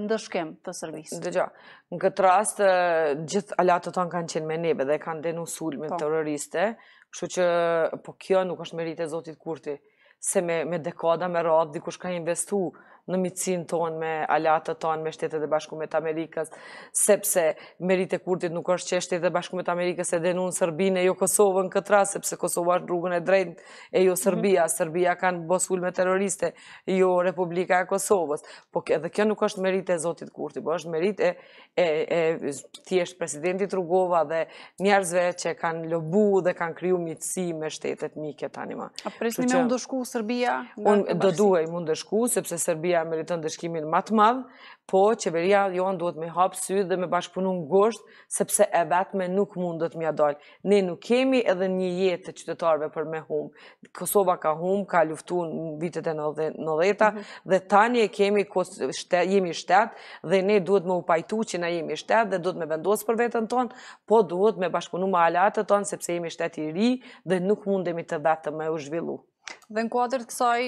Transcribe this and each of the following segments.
ndëshkem të servisë. Dëgjo, në këtë rast, gjithë alatët tonë kanë qenë me nebe dhe kanë denu sulmi të po. terroriste, kështu që, po kjo nuk është merite e Zotit Kurti, se me, me dekada, me radhë, dikush ka investu në micin ton me alatët ton me shtetet e Bashkumet të Amerikës, sepse merit e kurtit nuk është që shtetet e Bashkumet Amerikës e denunë Sërbine e jo Kosovën këtra, sepse Kosovë është rrugën e drejnë e jo Sërbia, mhm. Sërbia kanë bosull me terroriste, jo Republika e Kosovës, po edhe kjo nuk është merit e zotit kurti, po është merit e tjeshtë presidentit Trugova dhe njerëzve që kanë lobu dhe kanë kryu mitësi me shtetet mike tani ma. A presni me mundëshku Sërbia? Do duhej mundëshku, sepse Sërb Serbia meriton dëshkimin më të madh, po qeveria jonë duhet me hap sy dhe me bashkëpunu ngushtë, sepse e vetme nuk mund dhe të mja dalë. Ne nuk kemi edhe një jetë të qytetarve për me hum. Kosova ka hum, ka luftu në vitet e nëdheta, mm dhe tani e kemi, shtet, jemi shtetë, dhe ne duhet me upajtu që na jemi shtetë, dhe duhet me vendosë për vetën tonë, po duhet me bashkëpunu me alatët tonë, sepse jemi shtetë i ri, dhe nuk mundemi të vetëm me u zhvillu. Dhe në kuadrët kësaj,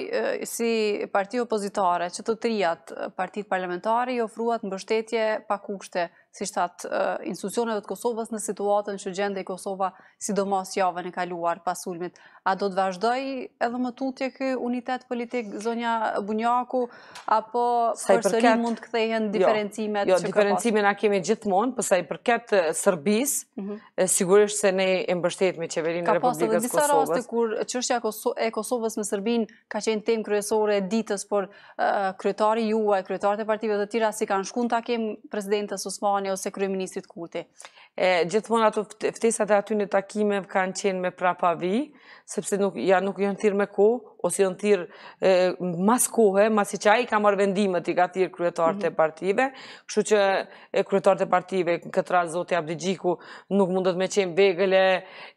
si parti opozitare, që të trijat partit parlamentare, i ofruat në bështetje pa kushte si shtat institucionet të Kosovës në situatën që gjende i Kosova sidomos javën e kaluar pasulmit. A do të vazhdoj edhe më tutje kë unitet politik zonja Bunjaku, apo përsëri mund të kthehen jo, diferencimet? Jo, diferencimin a kemi gjithmonë, përsa i përket Sërbis, mhm. sigurisht se ne e mbështet me qeverinë Republikës Kosovës. Ka pas edhe disa raste kur qështja e Kosovës me Sërbin ka qenë tem kryesore ditës, por kryetari juaj, kryetarët e partive të tira, si kanë shkun të kemë presidentës Albania ose kryeministit Kurti. E gjithmonë ato ftesat e aty në takime kanë qenë me prapavi, sepse nuk ja nuk janë thirrë me kohë, ose në thirë mas kohë, mas i qaj, i ka marrë vendimet, i ka thirë kryetarë të mhm. partive, kështu që kryetarë të partive, në këtë rrasë Zotë Abdi nuk mundet me qenë begële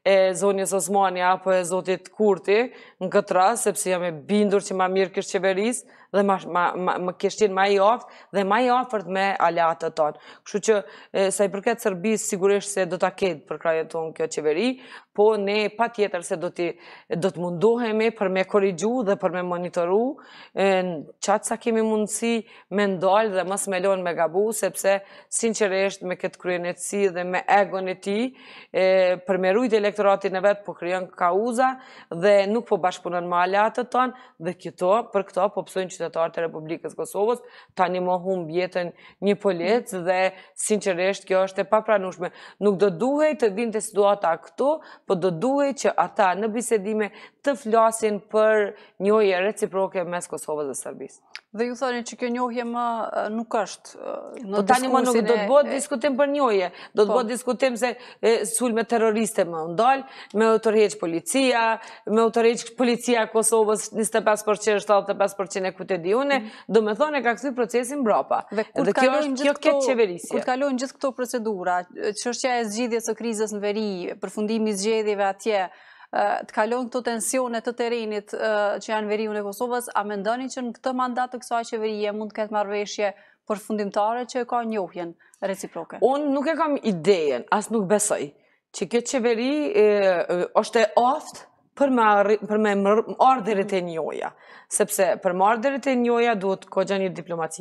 e Zonjës Osmani, apo e Zotit Kurti, në këtë rrasë, sepse jam e bindur që ma mirë kështë qeverisë, dhe më kështin ma i aftë dhe ma i aftërt me alatët tonë. Kështu që sa i përket sërbis, sigurisht se do të aketë për krajën tonë kjo qeveri, po ne pa tjetër se do të mundohemi për me korrigjë ligju dhe për me monitoru, qatë sa kemi mundësi me ndalë dhe mësë me lonë me gabu, sepse sinqeresht me këtë kryenetësi dhe me egon e ti, për me rujt elektoratin e vetë po kryen kauza dhe nuk po bashkëpunën ma alatët tonë dhe këto, për këto po pësojnë qytetarë të Republikës Kosovës, ta një mohum bjetën një polic mm. dhe sinqeresht kjo është e papranushme. Nuk do duhej të vinte situata këto, po do duhej që ata në bisedime të flasin për njohje reciproke mes Kosovës dhe Serbisë. Dhe ju thoni që kjo njohje më nuk është në diskusin e... Po tani më nuk do të bëhet diskutim për njohje, do të po. bëhet diskutim se sulme terroriste më ndalë, me utërheq policia, me utërheq policia Kosovës 25%, 75% e kutedione, mhm. do me thoni ka kësi procesin brapa. Dhe kjo është këtë qeverisje. Kur të kalojnë gjithë këto procedura, që është që e zgjidhjes së krizës në veri, përfundimi zgjidhjeve atje, të kalon të tensionet të terenit që janë veri unë e Kosovës, a me ndoni që në këtë mandat të kësaj qeverije mund të këtë marveshje për fundimtare që e ka njohjen reciproke? Unë nuk e kam idejen, asë nuk besoj, që këtë qeveri është e oftë për me më ardhërit e njoja. Sepse për më e njoja duhet kogja një diplomaci